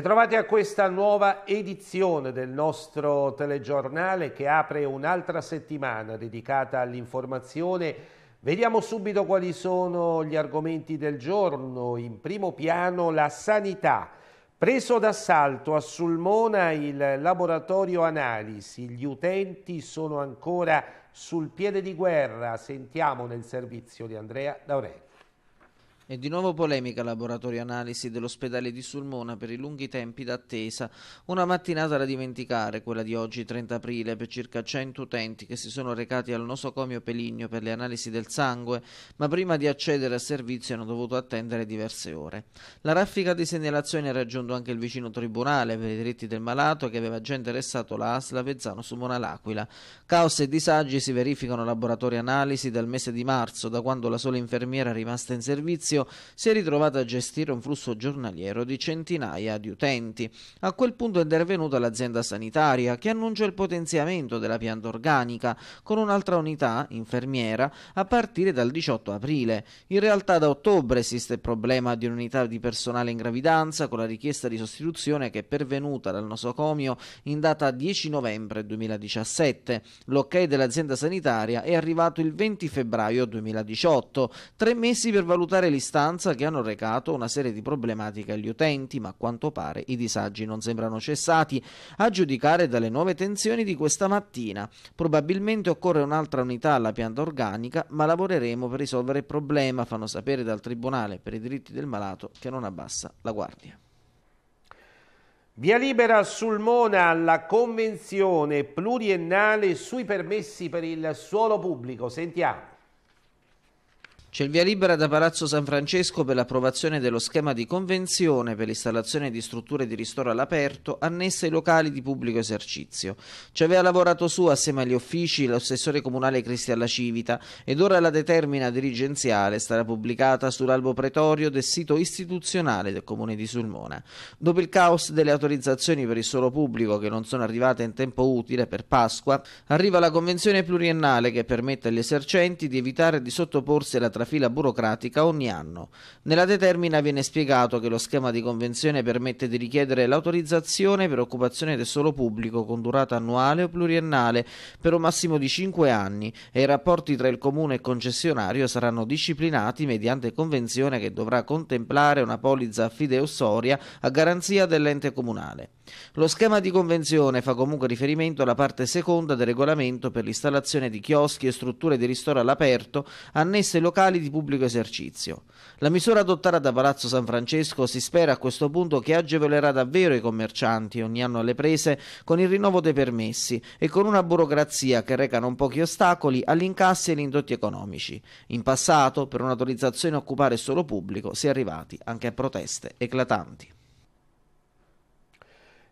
Bentrovati a questa nuova edizione del nostro telegiornale che apre un'altra settimana dedicata all'informazione. Vediamo subito quali sono gli argomenti del giorno. In primo piano la sanità. Preso d'assalto a Sulmona il laboratorio analisi, gli utenti sono ancora sul piede di guerra. Sentiamo nel servizio di Andrea D'Aurelio. E di nuovo polemica laboratorio analisi dell'ospedale di Sulmona per i lunghi tempi d'attesa. Una mattinata da dimenticare, quella di oggi 30 aprile, per circa 100 utenti che si sono recati al nosocomio Peligno per le analisi del sangue, ma prima di accedere al servizio hanno dovuto attendere diverse ore. La raffica di segnalazioni ha raggiunto anche il vicino tribunale per i diritti del malato che aveva già interessato la ASL Avezzano Sulmona L'Aquila. Caos e disagi si verificano al laboratorio analisi dal mese di marzo, da quando la sola infermiera rimasta in servizio servizio si è ritrovata a gestire un flusso giornaliero di centinaia di utenti. A quel punto è intervenuta l'azienda sanitaria che annuncia il potenziamento della pianta organica con un'altra unità, infermiera, a partire dal 18 aprile. In realtà da ottobre esiste il problema di un'unità di personale in gravidanza con la richiesta di sostituzione che è pervenuta dal nosocomio in data 10 novembre 2017. L'ok dell'azienda sanitaria è arrivato il 20 febbraio 2018, tre mesi per valutare l'istituzione distanza che hanno recato una serie di problematiche agli utenti, ma a quanto pare i disagi non sembrano cessati, a giudicare dalle nuove tensioni di questa mattina. Probabilmente occorre un'altra unità alla pianta organica, ma lavoreremo per risolvere il problema, fanno sapere dal Tribunale per i diritti del malato che non abbassa la guardia. Via libera sul Mona alla convenzione pluriennale sui permessi per il suolo pubblico. Sentiamo. C'è il via libera da Palazzo San Francesco per l'approvazione dello schema di convenzione per l'installazione di strutture di ristoro all'aperto annesse ai locali di pubblico esercizio. Ci aveva lavorato su assieme agli uffici l'assessore comunale Cristian Civita ed ora la determina dirigenziale sarà pubblicata sull'albo pretorio del sito istituzionale del comune di Sulmona. Dopo il caos delle autorizzazioni per il solo pubblico che non sono arrivate in tempo utile per Pasqua, arriva la convenzione pluriennale che permette agli esercenti di evitare di sottoporsi alla un'altra fila burocratica ogni anno. Nella determina viene spiegato che lo schema di convenzione permette di richiedere l'autorizzazione per occupazione del solo pubblico con durata annuale o pluriennale per un massimo di 5 anni e i rapporti tra il comune e concessionario saranno disciplinati mediante convenzione che dovrà contemplare una polizza fideusoria a garanzia dell'ente comunale. Lo schema di convenzione fa comunque riferimento alla parte seconda del regolamento per l'installazione di chioschi e strutture di ristoro all'aperto annesse locali locali di pubblico esercizio. La misura adottata da Palazzo San Francesco si spera a questo punto che agevolerà davvero i commercianti ogni anno alle prese con il rinnovo dei permessi e con una burocrazia che reca non pochi ostacoli all'incassi e agli indotti economici. In passato, per un'autorizzazione a occupare solo pubblico, si è arrivati anche a proteste eclatanti.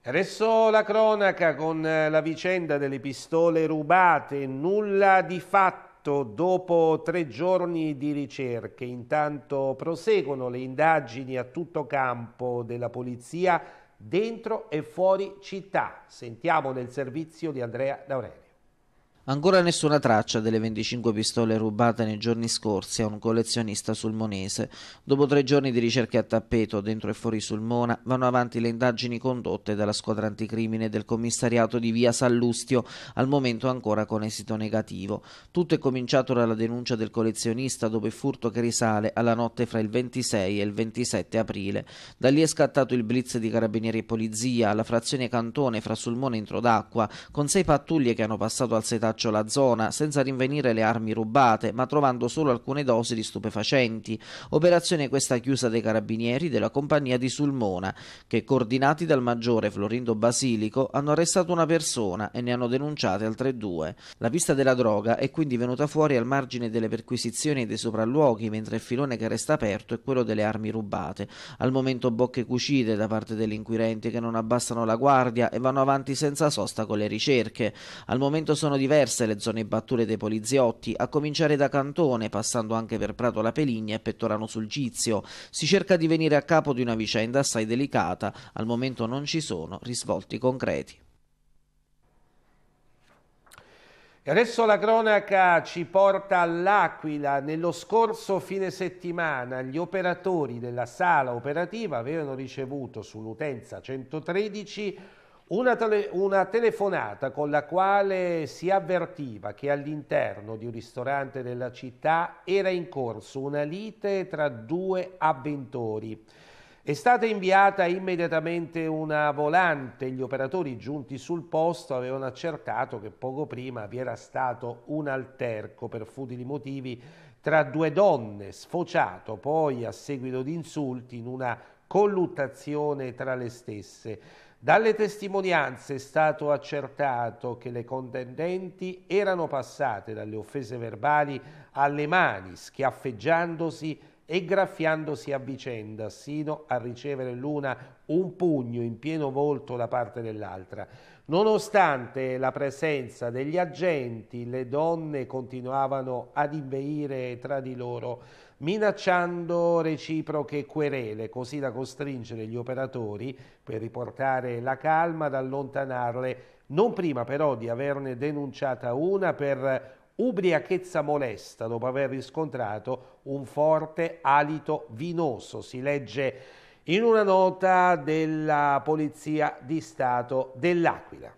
Adesso la cronaca con eh, la vicenda delle pistole rubate, nulla di fatto fatto dopo tre giorni di ricerche. Intanto proseguono le indagini a tutto campo della polizia dentro e fuori città. Sentiamo nel servizio di Andrea D'Aurelio. Ancora nessuna traccia delle 25 pistole rubate nei giorni scorsi a un collezionista sulmonese. Dopo tre giorni di ricerche a tappeto dentro e fuori Sulmona vanno avanti le indagini condotte dalla squadra anticrimine del commissariato di via Sallustio, al momento ancora con esito negativo. Tutto è cominciato dalla denuncia del collezionista dopo il furto che risale alla notte fra il 26 e il 27 aprile. Da lì è scattato il blitz di carabinieri e polizia alla frazione Cantone fra Sulmona e Introdacqua, con sei pattuglie che hanno passato al setaccio braccio la zona, senza rinvenire le armi rubate, ma trovando solo alcune dosi di stupefacenti. Operazione questa chiusa dai carabinieri della compagnia di Sulmona, che coordinati dal maggiore Florindo Basilico hanno arrestato una persona e ne hanno denunciate altre due. La pista della droga è quindi venuta fuori al margine delle perquisizioni e dei sopralluoghi, mentre il filone che resta aperto è quello delle armi rubate. Al momento bocche cucite da parte degli inquirenti che non abbassano la guardia e vanno avanti senza sosta con le ricerche. Al momento sono diversi diverse le zone battute dei poliziotti, a cominciare da Cantone, passando anche per Prato la Peligna e Pettorano sul Gizio. Si cerca di venire a capo di una vicenda assai delicata, al momento non ci sono risvolti concreti. E adesso la cronaca ci porta all'Aquila. Nello scorso fine settimana gli operatori della sala operativa avevano ricevuto sull'utenza 113 una, tele una, telefonata con la quale si avvertiva che all'interno di un ristorante della città era in corso una lite tra due avventori. È stata inviata immediatamente una volante, gli operatori giunti sul posto avevano accertato che poco prima vi era stato un alterco per futili motivi tra due donne, sfociato poi a seguito di insulti in una colluttazione tra le stesse. Dalle testimonianze è stato accertato che le contendenti erano passate dalle offese verbali alle mani, schiaffeggiandosi e graffiandosi a vicenda, sino a ricevere l'una un pugno in pieno volto da parte dell'altra. Nonostante la presenza degli agenti, le donne continuavano ad inveire tra di loro minacciando reciproche querele, così da costringere gli operatori per riportare la calma ad allontanarle, non prima però di averne denunciata una per ubriachezza molesta dopo aver riscontrato un forte alito vinoso, si legge in una nota della Polizia di Stato dell'Aquila.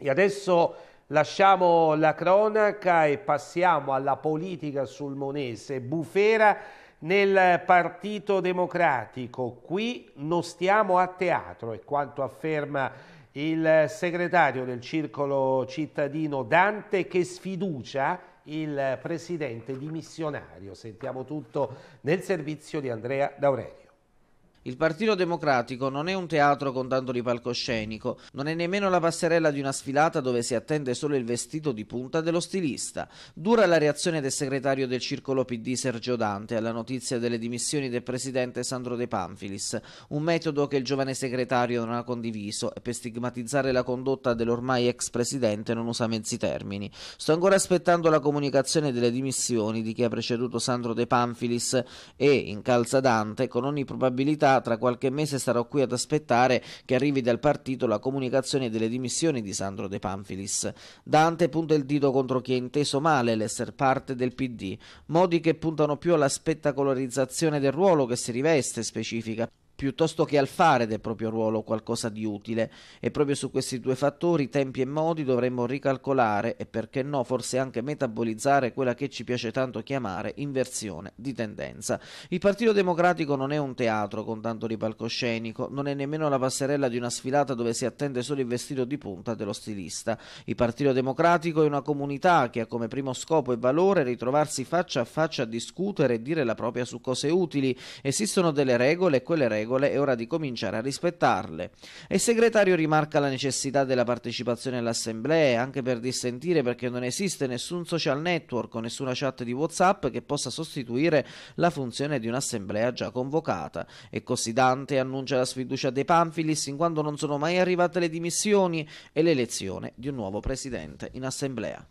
E adesso Lasciamo la cronaca e passiamo alla politica sul Monese. Bufera nel Partito Democratico. Qui non stiamo a teatro, è quanto afferma il segretario del circolo cittadino Dante che sfiducia il presidente dimissionario. Sentiamo tutto nel servizio di Andrea D'Aurelio. Il Partito Democratico non è un teatro con tanto di palcoscenico, non è nemmeno la passerella di una sfilata dove si attende solo il vestito di punta dello stilista. Dura la reazione del segretario del circolo PD Sergio Dante alla notizia delle dimissioni del presidente Sandro De Panfilis, un metodo che il giovane segretario non ha condiviso e per stigmatizzare la condotta dell'ormai ex presidente non usa mezzi termini. Sto ancora aspettando la comunicazione delle dimissioni di chi ha preceduto Sandro De Panfilis e, in calza Dante, con ogni probabilità tra qualche mese sarò qui ad aspettare che arrivi dal partito la comunicazione delle dimissioni di Sandro De Panfilis. Dante punta il dito contro chi ha inteso male l'essere parte del PD, modi che puntano più alla spettacolarizzazione del ruolo che si riveste, specifica piuttosto che al fare del proprio ruolo qualcosa di utile e proprio su questi due fattori, tempi e modi, dovremmo ricalcolare e perché no forse anche metabolizzare quella che ci piace tanto chiamare inversione di tendenza. Il Partito Democratico non è un teatro con tanto di palcoscenico, non è nemmeno la passerella di una sfilata dove si attende solo il vestito di punta dello stilista. Il Partito Democratico è una comunità che ha come primo scopo e valore ritrovarsi faccia a faccia a discutere e dire la propria su cose utili. Esistono delle regole e quelle regole regole, è ora di cominciare a rispettarle. il segretario rimarca la necessità della partecipazione all'assemblea, anche per dissentire perché non esiste nessun social network o nessuna chat di WhatsApp che possa sostituire la funzione di un'assemblea già convocata. E così Dante annuncia la sfiducia dei Panfilis in quanto non sono mai arrivate le dimissioni e l'elezione di un nuovo presidente in assemblea.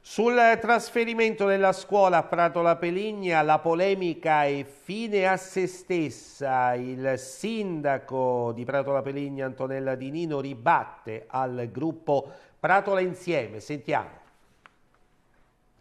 Sul trasferimento della scuola a Pratola Peligna la polemica è fine a se stessa. Il sindaco di Pratola Peligna Antonella Di Nino ribatte al gruppo Pratola Insieme. Sentiamo.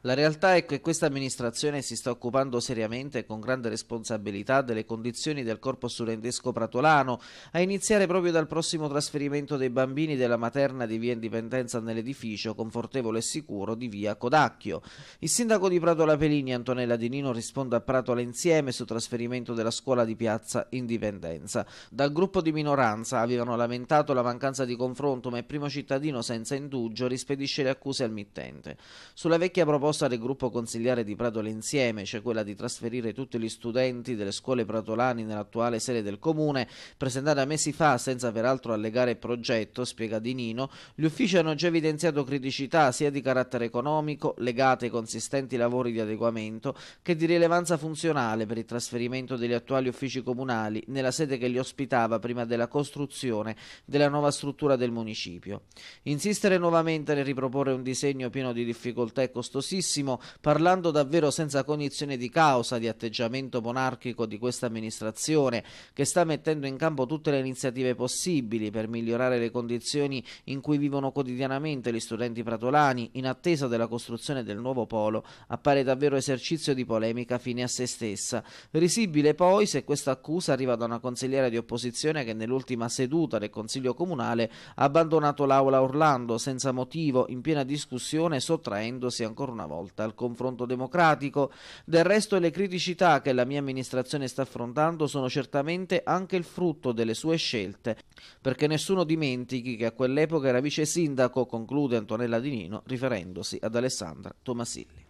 La realtà è che questa amministrazione si sta occupando seriamente e con grande responsabilità delle condizioni del corpo studentesco pratolano, a iniziare proprio dal prossimo trasferimento dei bambini della materna di via Indipendenza nell'edificio confortevole e sicuro di via Codacchio. Il sindaco di Pratola Pelini, Antonella Di Nino, risponde a Pratola insieme su trasferimento della scuola di piazza Indipendenza. Dal gruppo di minoranza avevano lamentato la mancanza di confronto, ma il primo cittadino senza indugio rispedisce le accuse al mittente. Sulla vecchia proposta proposta del gruppo consigliare di Pratola Insieme, cioè quella di trasferire tutti gli studenti delle scuole pratolani nell'attuale sede del comune, presentata mesi fa senza peraltro allegare progetto, spiega Di Nino, gli uffici hanno già evidenziato criticità sia di carattere economico, legate ai consistenti lavori di adeguamento, che di rilevanza funzionale per il trasferimento degli attuali uffici comunali nella sede che li ospitava prima della costruzione della nuova struttura del municipio. Insistere nuovamente nel riproporre un disegno pieno di difficoltà e costosità pericolosissimo, parlando davvero senza cognizione di causa di atteggiamento monarchico di questa amministrazione, che sta mettendo in campo tutte le iniziative possibili per migliorare le condizioni in cui vivono quotidianamente gli studenti pratolani, in attesa della costruzione del nuovo polo, appare davvero esercizio di polemica fine a se stessa. Risibile poi se questa accusa arriva da una consigliera di opposizione che nell'ultima seduta del Consiglio Comunale ha abbandonato l'aula Orlando senza motivo, in piena discussione, sottraendosi ancora una volta al confronto democratico. Del resto le criticità che la mia amministrazione sta affrontando sono certamente anche il frutto delle sue scelte, perché nessuno dimentichi che a quell'epoca era vice sindaco, conclude Antonella Di Nino riferendosi ad Alessandra Tomasilli.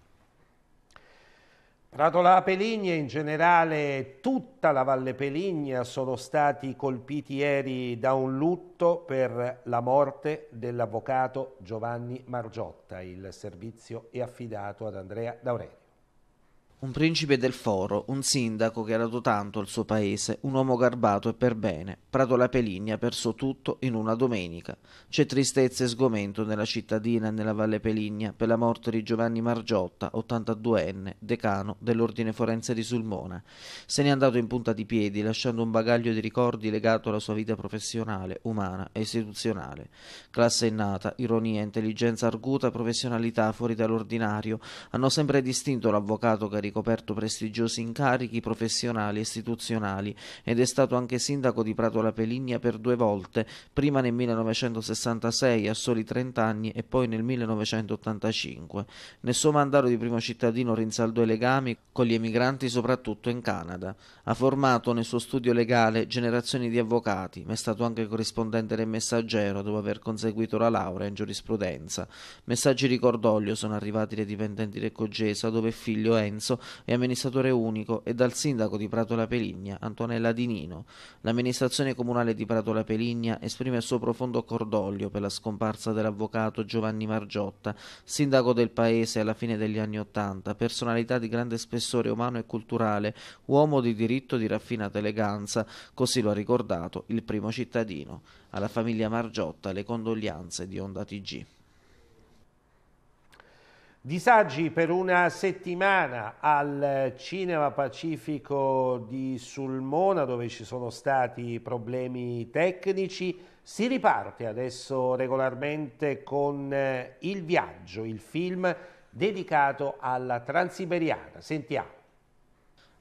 Ratola Peligna e in generale tutta la Valle Peligna sono stati colpiti ieri da un lutto per la morte dell'avvocato Giovanni Margiotta. Il servizio è affidato ad Andrea D'Aurelio. Un principe del foro, un sindaco che ha dato tanto al suo paese, un uomo garbato e per bene. Prato la Peligna perso tutto in una domenica. C'è tristezza e sgomento nella cittadina e nella Valle Peligna per la morte di Giovanni Margiotta, 82enne, decano dell'Ordine Forense di Sulmona. Se n'è andato in punta di piedi, lasciando un bagaglio di ricordi legato alla sua vita professionale, umana e istituzionale. Classe innata, ironia, intelligenza arguta, professionalità fuori dall'ordinario hanno sempre distinto l'avvocato che ricoperto prestigiosi incarichi professionali e istituzionali ed è stato anche sindaco di Prato La Peligna per due volte, prima nel 1966 a soli 30 anni e poi nel 1985. Nel suo mandato di primo cittadino rinsaldò i legami con gli emigranti soprattutto in Canada. Ha formato nel suo studio legale generazioni di avvocati, ma è stato anche corrispondente del Messaggero dopo aver conseguito la laurea in giurisprudenza. Messaggi di cordoglio sono arrivati dai dipendenti del Cogesa, dove il figlio Enzo e amministratore unico, e dal sindaco di Pratola Peligna, Antonella Di Nino. L'amministrazione comunale di Pratola Peligna esprime il suo profondo cordoglio per la scomparsa dell'avvocato Giovanni Margiotta, sindaco del paese alla fine degli anni Ottanta, personalità di grande spessore umano e culturale, uomo di diritto di raffinata eleganza, così lo ha ricordato il primo cittadino. Alla famiglia Margiotta le condoglianze di Onda TG. Disagi per una settimana al Cinema Pacifico di Sulmona dove ci sono stati problemi tecnici. Si riparte adesso regolarmente con eh, Il viaggio, il film dedicato alla Transiberiana. Sentiamo.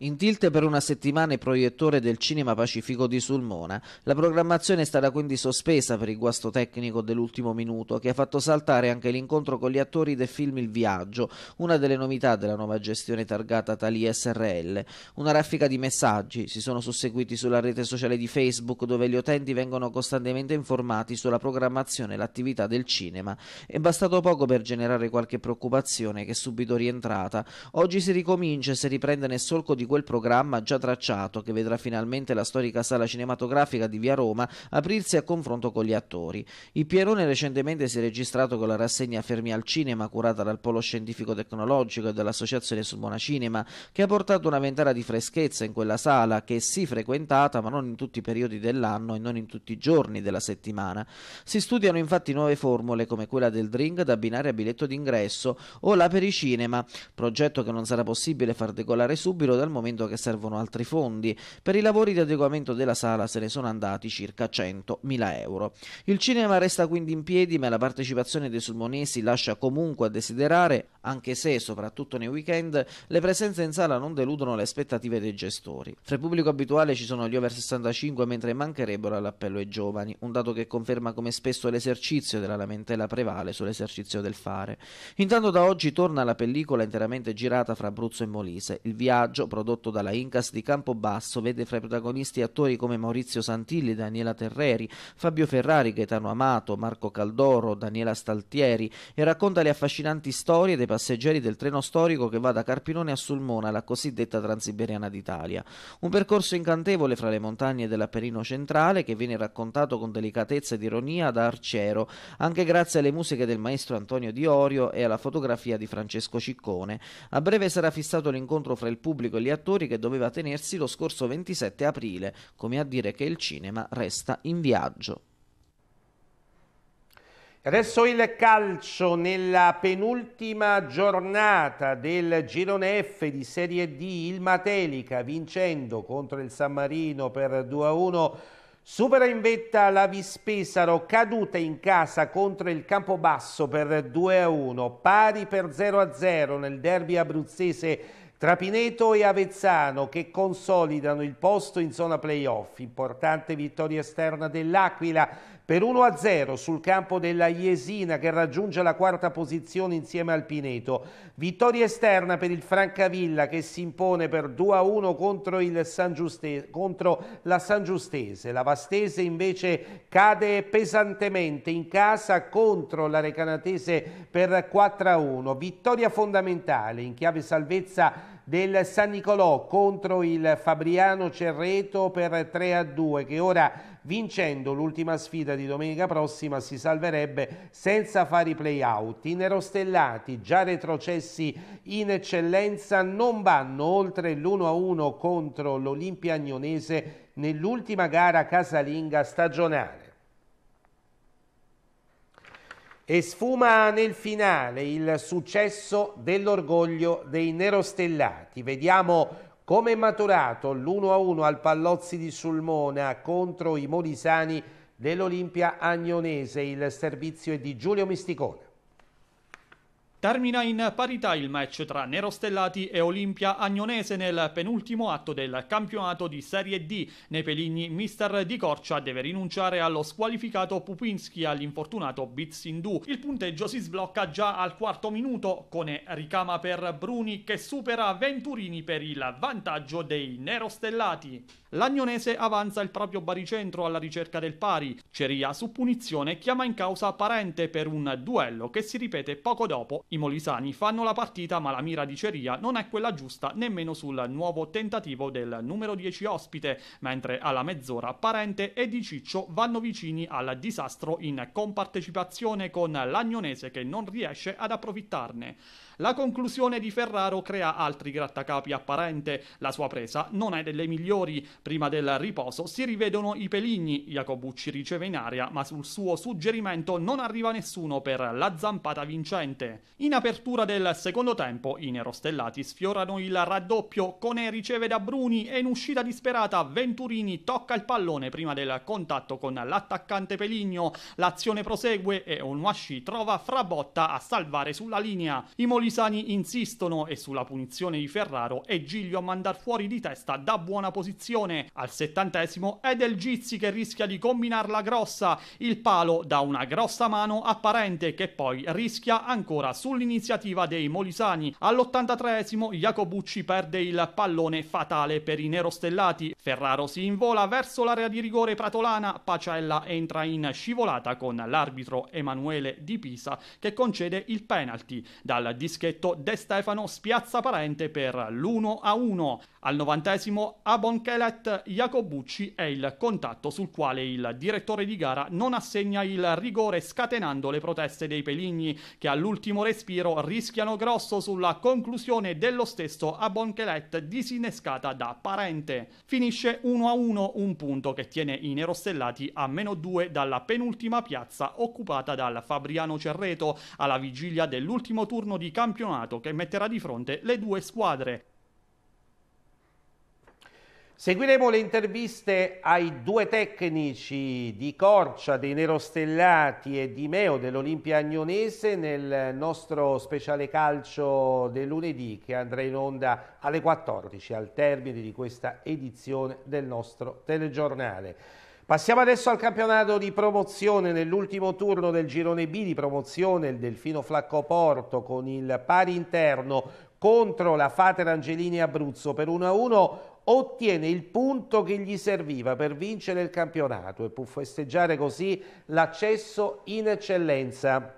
In tilt per una settimana il proiettore del Cinema Pacifico di Sulmona. La programmazione è stata quindi sospesa per il guasto tecnico dell'ultimo minuto che ha fatto saltare anche l'incontro con gli attori del film Il Viaggio, una delle novità della nuova gestione targata Tali SRL. Una raffica di messaggi si sono susseguiti sulla rete sociale di Facebook dove gli utenti vengono costantemente informati sulla programmazione e l'attività del cinema. È bastato poco per generare qualche preoccupazione che è subito rientrata. Oggi si ricomincia e si riprende nel solco di quel programma già tracciato che vedrà finalmente la storica sala cinematografica di Via Roma aprirsi a confronto con gli attori. Il Pierone recentemente si è registrato con la rassegna Fermi al Cinema curata dal Polo Scientifico Tecnologico e dall'Associazione Sulmona Cinema che ha portato una ventata di freschezza in quella sala che è sì frequentata ma non in tutti i periodi dell'anno e non in tutti i giorni della settimana. Si studiano infatti nuove formule come quella del drink da abbinare a biglietto d'ingresso o la pericinema, progetto che non sarà possibile far decollare subito dal momento che servono altri fondi. Per i lavori di adeguamento della sala se ne sono andati circa 100.000 euro. Il cinema resta quindi in piedi, ma la partecipazione dei sulmonesi lascia comunque a desiderare, anche se, soprattutto nei weekend, le presenze in sala non deludono le aspettative dei gestori. Fra il pubblico abituale ci sono gli over 65, mentre mancherebbero all'appello ai giovani, un dato che conferma come spesso l'esercizio della lamentela prevale sull'esercizio del fare. Intanto da oggi torna la pellicola interamente girata fra Abruzzo e Molise. Il viaggio prodotto prodotto dalla Incas di Campobasso vede fra i protagonisti attori come Maurizio Santilli, Daniela Terreri, Fabio Ferrari, Gaetano Amato, Marco Caldoro, Daniela Staltieri e racconta le affascinanti storie dei passeggeri del treno storico che va da Carpinone a Sulmona, la cosiddetta Transiberiana d'Italia. Un percorso incantevole fra le montagne dell'Appennino centrale che viene raccontato con delicatezza ed ironia da Arcero, anche grazie alle musiche del maestro Antonio Diorio e alla fotografia di Francesco Ciccone. A breve sarà fissato l'incontro fra il pubblico e gli attori attori che doveva tenersi lo scorso 27 aprile, come a dire che il cinema resta in viaggio. Adesso il calcio nella penultima giornata del girone F di Serie D, il Matelica vincendo contro il San Marino per 2-1, supera in vetta la Vispesaro caduta in casa contro il Campobasso per 2-1, pari per 0-0 nel derby abruzzese Trapineto e Avezzano che consolidano il posto in zona playoff. Importante vittoria esterna dell'Aquila per 1-0 sul campo della Iesina che raggiunge la quarta posizione insieme al Pineto. Vittoria esterna per il Francavilla che si impone per 2-1 contro, San Giuste, contro la San Giustese. La Vastese invece cade pesantemente in casa contro la Recanatese per 4-1. Vittoria fondamentale in chiave salvezza del San Nicolò contro il Fabriano Cerreto per 3 a 2 che ora vincendo l'ultima sfida di domenica prossima si salverebbe senza fare i play-out. I nerostellati, già retrocessi in eccellenza, non vanno oltre l'1-1 a contro l'Olimpia Agnonese nell'ultima gara casalinga stagionale e sfuma nel finale il successo dell'orgoglio dei nerostellati. Vediamo come è maturato l'1-1 al Pallozzi di Sulmona contro i molisani dell'Olimpia Agnonese. Il servizio è di Giulio Misticone. Termina in parità il match tra Nerostellati e Olimpia Agnonese nel penultimo atto del campionato di Serie D. Nei peligni mister Di Corcia deve rinunciare allo squalificato Pupinski e all'infortunato Bizzindù. Il punteggio si sblocca già al quarto minuto con ricama per Bruni che supera Venturini per il vantaggio dei Nerostellati. L'agnonese avanza il proprio baricentro alla ricerca del pari. Ceria su punizione chiama in causa Parente per un duello che si ripete poco dopo. I molisani fanno la partita ma la mira di Ceria non è quella giusta nemmeno sul nuovo tentativo del numero 10 ospite, mentre alla mezz'ora Parente e Di Ciccio vanno vicini al disastro in compartecipazione con l'agnonese che non riesce ad approfittarne. La conclusione di Ferraro crea altri grattacapi apparente, la sua presa non è delle migliori, Prima del riposo si rivedono i peligni, Jacobucci riceve in aria ma sul suo suggerimento non arriva nessuno per la zampata vincente. In apertura del secondo tempo i nerostellati sfiorano il raddoppio, Cone riceve da Bruni e in uscita disperata Venturini tocca il pallone prima del contatto con l'attaccante Peligno, l'azione prosegue e Onuashi trova Frabotta a salvare sulla linea. I molisani insistono e sulla punizione di Ferraro è Giglio a mandar fuori di testa da buona posizione punizione. Al settantesimo è Del Gizzi che rischia di combinarla grossa, il palo da una grossa mano apparente che poi rischia ancora sull'iniziativa dei molisani. All'ottantatreesimo esimo Jacobucci perde il pallone fatale per i nerostellati. Ferraro si invola verso l'area di rigore pratolana, Pacella entra in scivolata con l'arbitro Emanuele Di Pisa che concede il penalty. Dal dischetto De Stefano spiazza parente per l'1 a 1. Al novantesimo Abonkelet Jacobucci è il contatto sul quale il direttore di gara non assegna il rigore scatenando le proteste dei Peligni che all'ultimo respiro rischiano grosso sulla conclusione dello stesso a Bonchelet disinnescata da Parente. Finisce 1-1 un punto che tiene i nerostellati a meno 2 dalla penultima piazza occupata dal Fabriano Cerreto alla vigilia dell'ultimo turno di campionato che metterà di fronte le due squadre. Seguiremo le interviste ai due tecnici di Corcia, dei Nerostellati e di Meo dell'Olimpia Agnonese nel nostro speciale calcio del lunedì che andrà in onda alle 14 al termine di questa edizione del nostro telegiornale. Passiamo adesso al campionato di promozione nell'ultimo turno del girone B di promozione il Delfino Flacco Porto con il pari interno contro la Fater Angelini Abruzzo per 1-1 ottiene il punto che gli serviva per vincere il campionato e può festeggiare così l'accesso in eccellenza.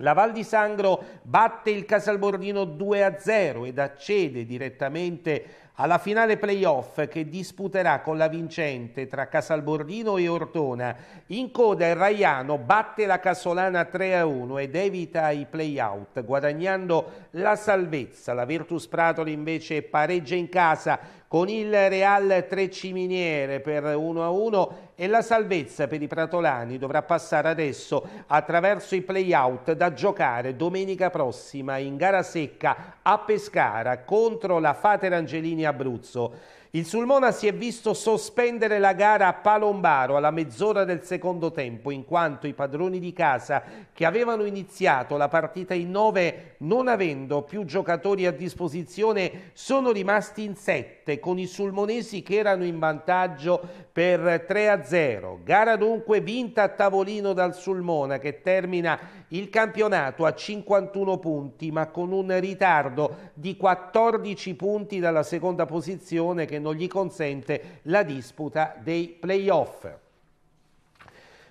La Val di Sangro batte il Casalbordino 2-0 ed accede direttamente alla finale playoff che disputerà con la vincente tra Casalbordino e Ortona. In coda il Raiano batte la Casolana 3-1 ed evita i playout guadagnando la salvezza. La Virtus Pratoli invece pareggia in casa con il Real 3 Ciminiere per 1-1 e la salvezza per i pratolani dovrà passare adesso attraverso i play-out da giocare domenica prossima in gara secca a Pescara contro la Fater Angelini Abruzzo. Il Sulmona si è visto sospendere la gara a Palombaro alla mezz'ora del secondo tempo in quanto i padroni di casa che avevano iniziato la partita in nove non avendo più giocatori a disposizione sono rimasti in sette con i sulmonesi che erano in vantaggio per 3-0. Gara dunque vinta a tavolino dal Sulmona che termina il campionato ha 51 punti ma con un ritardo di 14 punti dalla seconda posizione che non gli consente la disputa dei playoff.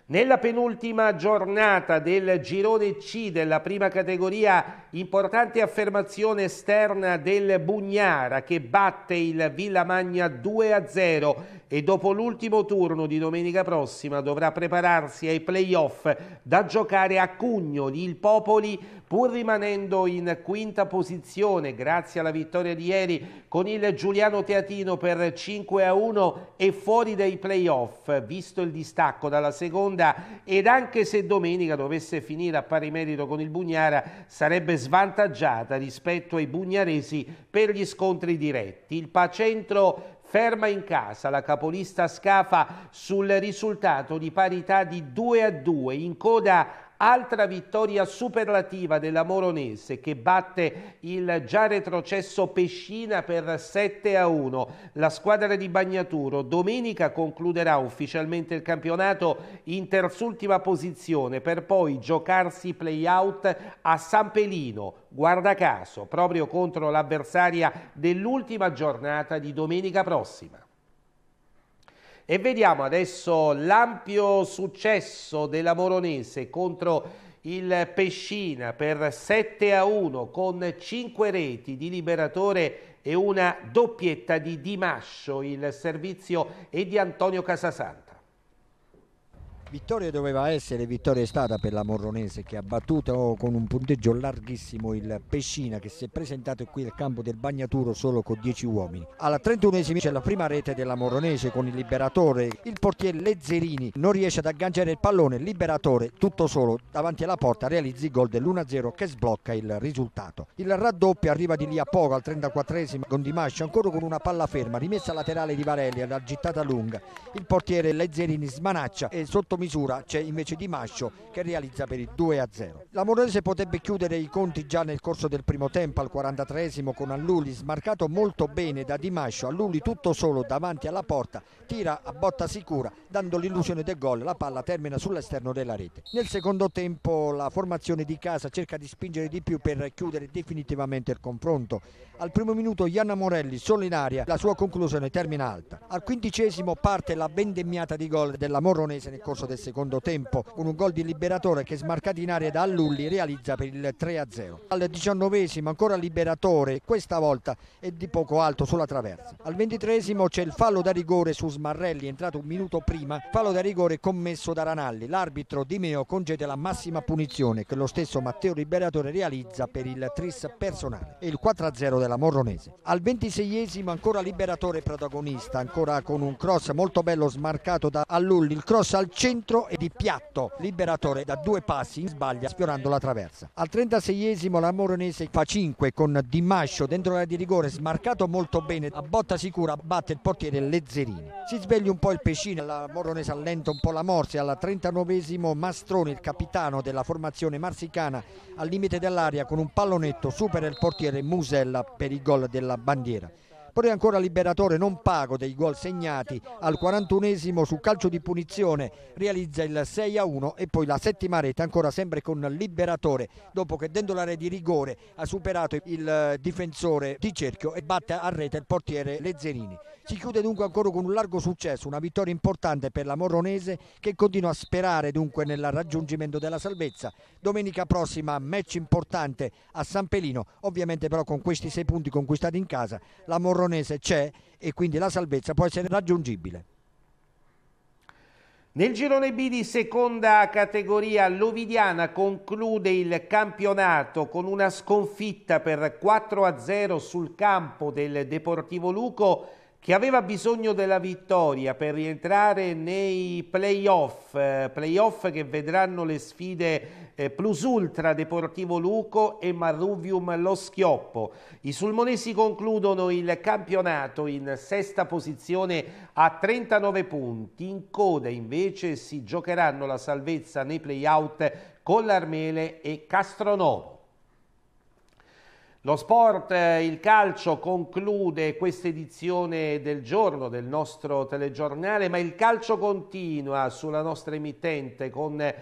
Nella penultima giornata del girone C della prima categoria, importante affermazione esterna del Bugnara che batte il Villa Magna 2-0 e dopo l'ultimo turno di domenica prossima dovrà prepararsi ai playoff da giocare a Cugno. Il Popoli, pur rimanendo in quinta posizione grazie alla vittoria di ieri con il Giuliano Teatino per 5 a 1 e fuori dai playoff, visto il distacco dalla seconda ed anche se domenica dovesse finire a pari merito con il Bugnara sarebbe svantaggiata rispetto ai bugnaresi per gli scontri diretti. Il Pacentro ferma in casa la capolista Scafa sul risultato di parità di 2 a 2 in coda altra vittoria superlativa della Moronese che batte il già retrocesso Pescina per 7 a 1. La squadra di Bagnaturo domenica concluderà ufficialmente il campionato in terz'ultima posizione per poi giocarsi play-out a San Pelino, guarda caso, proprio contro l'avversaria dell'ultima giornata di domenica prossima. E vediamo adesso l'ampio successo della Moronese contro il Pescina per 7 a 1 con 5 reti di Liberatore e una doppietta di Dimascio, il servizio e di Antonio Casasanta. Vittoria doveva essere, vittoria è stata per la Morronese che ha battuto con un punteggio larghissimo il Pescina che si è presentato qui al campo del Bagnaturo solo con 10 uomini. Alla 31esima c'è la prima rete della Morronese con il liberatore, il portiere Lezzerini non riesce ad agganciare il pallone, liberatore tutto solo davanti alla porta realizza il gol dell'1-0 che sblocca il risultato. Il raddoppio arriva di lì a poco al 34esimo con Dimascio ancora con una palla ferma, rimessa laterale di Varelli alla gittata lunga, il portiere Lezzerini smanaccia e sottomissione misura c'è invece Di Mascio che realizza per il 2-0. a La Moronese potrebbe chiudere i conti già nel corso del primo tempo al 43esimo con Alluli smarcato molto bene da Di Mascio, Alluli tutto solo davanti alla porta, tira a botta sicura dando l'illusione del gol, la palla termina sull'esterno della rete. Nel secondo tempo la formazione di casa cerca di spingere di più per chiudere definitivamente il confronto. Al primo minuto Ianna Morelli solo in aria, la sua conclusione termina alta. Al quindicesimo parte la vendemmiata di gol della Moronese nel corso corso del secondo tempo con un gol di liberatore che smarcato in area da Allulli realizza per il 3-0. Al diciannovesimo ancora liberatore, questa volta è di poco alto sulla traversa. Al ventitresimo c'è il fallo da rigore su Smarrelli, entrato un minuto prima, fallo da rigore commesso da Ranalli. L'arbitro Di Meo congede la massima punizione che lo stesso Matteo Liberatore realizza per il tris personale e il 4-0 della Morronese. Al ventiseiesimo ancora liberatore protagonista, ancora con un cross molto bello smarcato da Allulli, il cross al centro centro e di piatto. Liberatore da due passi sbaglia sfiorando la traversa. Al 36esimo la Moronese fa 5 con Di Mascio dentro l'area di rigore smarcato molto bene. A botta sicura batte il portiere Lezzerini. Si sveglia un po' il pescino, la Moronese allenta un po' la morse. Al 39esimo Mastroni, il capitano della formazione marsicana, al limite dell'aria con un pallonetto supera il portiere Musella per il gol della bandiera. Poi ancora Liberatore non pago dei gol segnati al 41esimo su calcio di punizione realizza il 6 a 1 e poi la settima rete ancora sempre con Liberatore dopo che dentro l'area di rigore ha superato il eh, difensore di cerchio e batte a rete il portiere Lezzerini. Si chiude dunque ancora con un largo successo, una vittoria importante per la Moronese che continua a sperare dunque nel raggiungimento della salvezza. Domenica prossima match importante a San Pelino, ovviamente però con questi sei punti conquistati in casa la Moronese Moronese c'è e quindi la salvezza può essere raggiungibile. Nel girone B di seconda categoria l'Ovidiana conclude il campionato con una sconfitta per 4-0 sul campo del Deportivo Luco che aveva bisogno della vittoria per rientrare nei playoff, eh, playoff che vedranno le sfide eh, plus ultra Deportivo Luco e Marruvium Lo Schioppo. I sulmonesi concludono il campionato in sesta posizione a 39 punti, in coda invece si giocheranno la salvezza nei playout con l'Armele e Castronovo. Lo sport, eh, il calcio conclude questa edizione del giorno del nostro telegiornale, ma il calcio continua sulla nostra emittente con eh,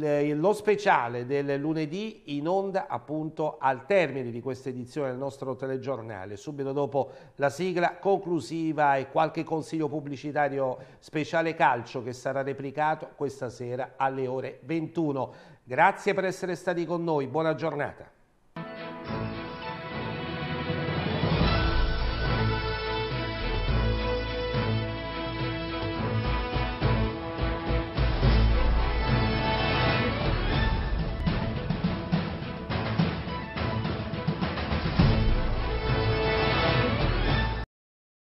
eh, lo speciale del lunedì in onda appunto al termine di questa edizione del nostro telegiornale subito dopo la sigla conclusiva e qualche consiglio pubblicitario speciale calcio che sarà replicato questa sera alle ore 21 grazie per essere stati con noi buona giornata